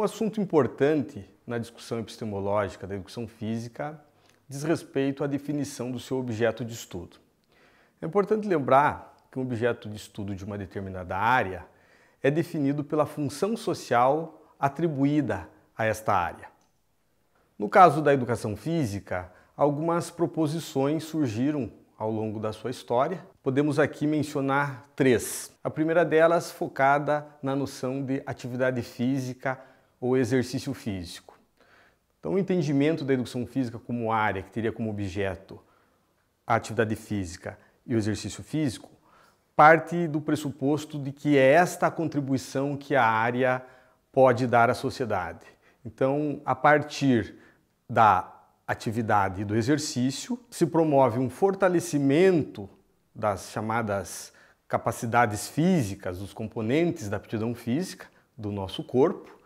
Um assunto importante na discussão epistemológica da educação física diz respeito à definição do seu objeto de estudo. É importante lembrar que um objeto de estudo de uma determinada área é definido pela função social atribuída a esta área. No caso da educação física, algumas proposições surgiram ao longo da sua história. Podemos aqui mencionar três. A primeira delas focada na noção de atividade física ou exercício físico. Então, o entendimento da educação física como área, que teria como objeto a atividade física e o exercício físico, parte do pressuposto de que é esta a contribuição que a área pode dar à sociedade. Então, a partir da atividade e do exercício, se promove um fortalecimento das chamadas capacidades físicas, dos componentes da aptidão física do nosso corpo,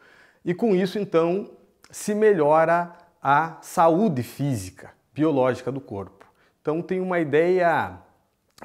e com isso então se melhora a saúde física, biológica do corpo. Então tem uma ideia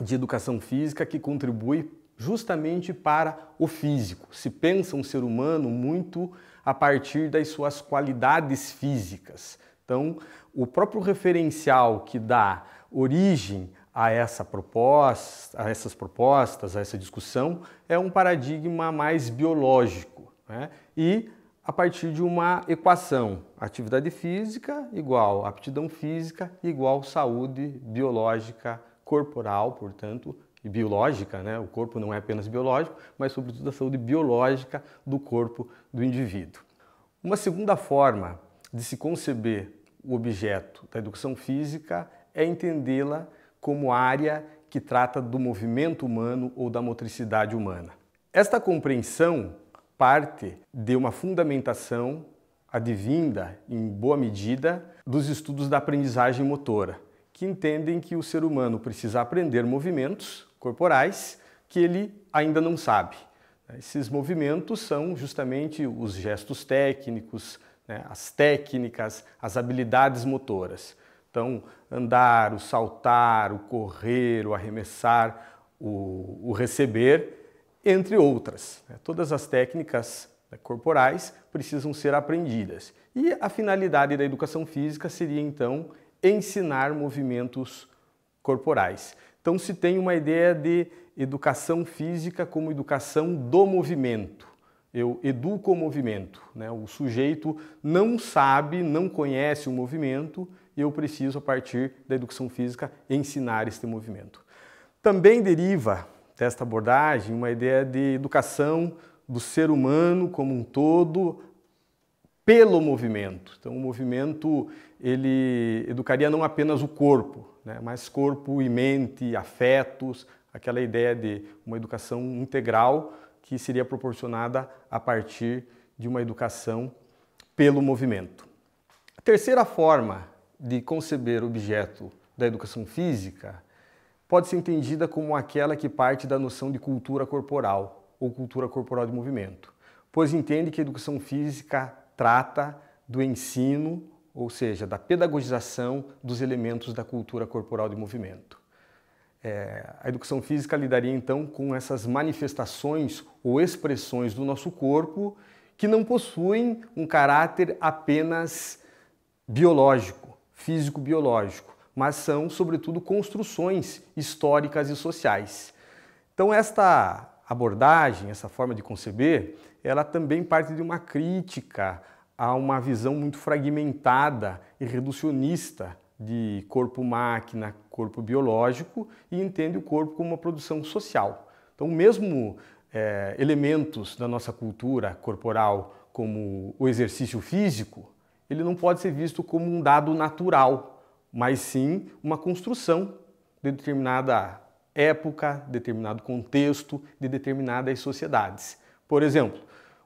de educação física que contribui justamente para o físico. Se pensa um ser humano muito a partir das suas qualidades físicas. Então, o próprio referencial que dá origem a essa proposta, a essas propostas, a essa discussão, é um paradigma mais biológico. Né? E a partir de uma equação: atividade física igual aptidão física igual saúde biológica corporal, portanto, e biológica, né? O corpo não é apenas biológico, mas sobretudo a saúde biológica do corpo do indivíduo. Uma segunda forma de se conceber o objeto da educação física é entendê-la como área que trata do movimento humano ou da motricidade humana. Esta compreensão parte de uma fundamentação advinda, em boa medida, dos estudos da aprendizagem motora, que entendem que o ser humano precisa aprender movimentos corporais que ele ainda não sabe. Esses movimentos são justamente os gestos técnicos, né, as técnicas, as habilidades motoras. Então, andar, o saltar, o correr, o arremessar, o, o receber entre outras. Né? Todas as técnicas né, corporais precisam ser aprendidas. E a finalidade da educação física seria então ensinar movimentos corporais. Então se tem uma ideia de educação física como educação do movimento. Eu educo o movimento. Né? O sujeito não sabe, não conhece o movimento e eu preciso, a partir da educação física, ensinar este movimento. Também deriva desta abordagem uma ideia de educação do ser humano como um todo pelo movimento. Então, o movimento ele educaria não apenas o corpo, né, mas corpo e mente, afetos, aquela ideia de uma educação integral que seria proporcionada a partir de uma educação pelo movimento. A terceira forma de conceber objeto da educação física pode ser entendida como aquela que parte da noção de cultura corporal ou cultura corporal de movimento, pois entende que a educação física trata do ensino, ou seja, da pedagogização dos elementos da cultura corporal de movimento. É, a educação física lidaria então com essas manifestações ou expressões do nosso corpo que não possuem um caráter apenas biológico, físico-biológico, mas são, sobretudo, construções históricas e sociais. Então, esta abordagem, essa forma de conceber, ela também parte de uma crítica a uma visão muito fragmentada e reducionista de corpo-máquina, corpo biológico, e entende o corpo como uma produção social. Então, mesmo é, elementos da nossa cultura corporal, como o exercício físico, ele não pode ser visto como um dado natural, mas sim uma construção de determinada época, determinado contexto, de determinadas sociedades. Por exemplo,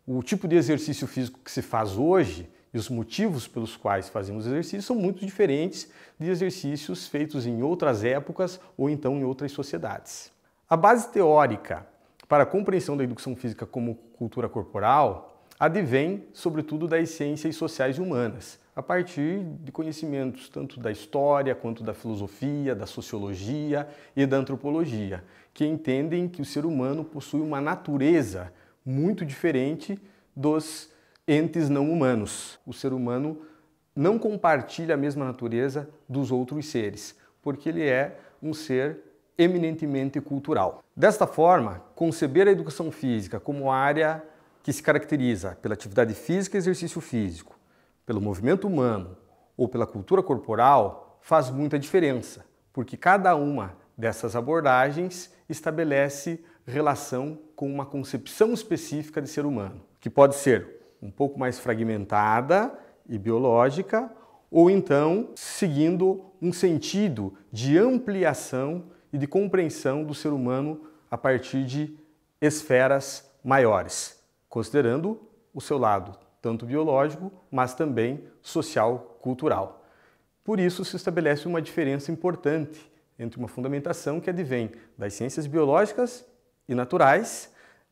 o tipo de exercício físico que se faz hoje e os motivos pelos quais fazemos exercício são muito diferentes de exercícios feitos em outras épocas ou então em outras sociedades. A base teórica para a compreensão da educação física como cultura corporal advém, sobretudo, das ciências sociais e humanas, a partir de conhecimentos tanto da história quanto da filosofia, da sociologia e da antropologia, que entendem que o ser humano possui uma natureza muito diferente dos entes não humanos. O ser humano não compartilha a mesma natureza dos outros seres, porque ele é um ser eminentemente cultural. Desta forma, conceber a educação física como área que se caracteriza pela atividade física e exercício físico, pelo movimento humano ou pela cultura corporal faz muita diferença, porque cada uma dessas abordagens estabelece relação com uma concepção específica de ser humano, que pode ser um pouco mais fragmentada e biológica, ou então seguindo um sentido de ampliação e de compreensão do ser humano a partir de esferas maiores, considerando o seu lado tanto biológico, mas também social, cultural. Por isso se estabelece uma diferença importante entre uma fundamentação que advém das ciências biológicas e naturais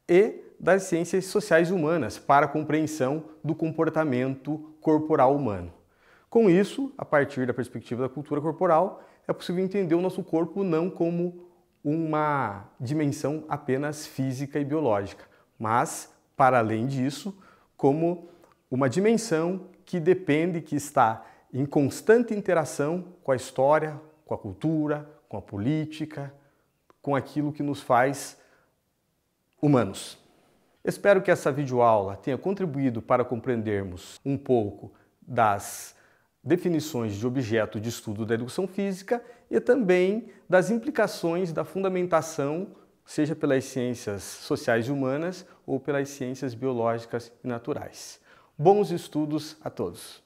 e das ciências sociais humanas para a compreensão do comportamento corporal humano. Com isso, a partir da perspectiva da cultura corporal, é possível entender o nosso corpo não como uma dimensão apenas física e biológica, mas, para além disso, como uma dimensão que depende, que está em constante interação com a história, com a cultura, com a política, com aquilo que nos faz humanos. Espero que essa videoaula tenha contribuído para compreendermos um pouco das definições de objeto de estudo da educação física e também das implicações da fundamentação, seja pelas ciências sociais e humanas ou pelas ciências biológicas e naturais. Bons estudos a todos!